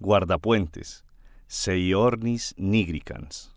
guardapuentes, seiornis nigricans.